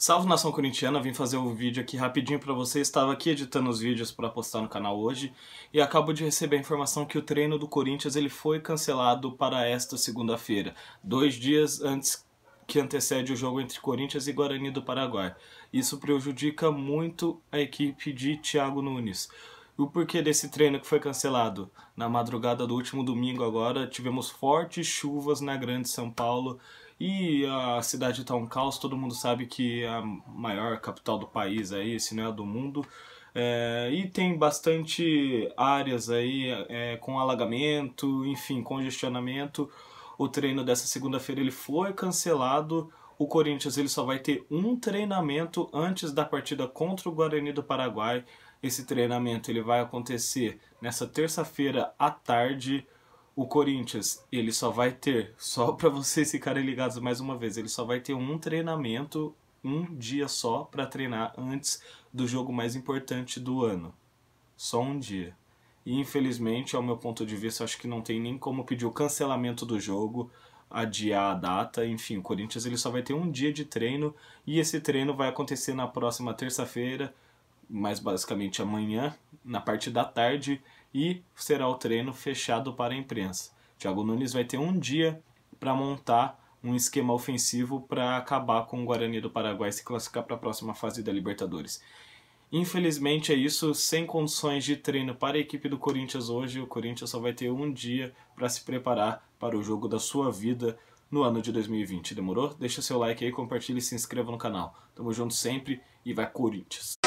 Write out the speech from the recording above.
Salve nação corintiana, vim fazer um vídeo aqui rapidinho para vocês. Estava aqui editando os vídeos para postar no canal hoje e acabo de receber a informação que o treino do Corinthians ele foi cancelado para esta segunda-feira, dois dias antes que antecede o jogo entre Corinthians e Guarani do Paraguai. Isso prejudica muito a equipe de Thiago Nunes o porquê desse treino que foi cancelado? Na madrugada do último domingo agora, tivemos fortes chuvas na Grande São Paulo e a cidade está um caos, todo mundo sabe que é a maior capital do país aí, se não é a do mundo. É, e tem bastante áreas aí é, com alagamento, enfim, congestionamento. O treino dessa segunda-feira ele foi cancelado, o Corinthians ele só vai ter um treinamento antes da partida contra o Guarani do Paraguai. Esse treinamento ele vai acontecer nessa terça-feira à tarde. O Corinthians ele só vai ter, só para vocês ficarem ligados mais uma vez, ele só vai ter um treinamento, um dia só para treinar antes do jogo mais importante do ano. Só um dia. E infelizmente, ao meu ponto de vista, acho que não tem nem como pedir o cancelamento do jogo adiar a data. Enfim, o Corinthians ele só vai ter um dia de treino e esse treino vai acontecer na próxima terça-feira, mais basicamente amanhã, na parte da tarde, e será o treino fechado para a imprensa. Thiago Nunes vai ter um dia para montar um esquema ofensivo para acabar com o Guarani do Paraguai e se classificar para a próxima fase da Libertadores. Infelizmente é isso, sem condições de treino para a equipe do Corinthians hoje. O Corinthians só vai ter um dia para se preparar para o jogo da sua vida no ano de 2020. Demorou? Deixa seu like aí, compartilha e se inscreva no canal. Tamo junto sempre e vai Corinthians!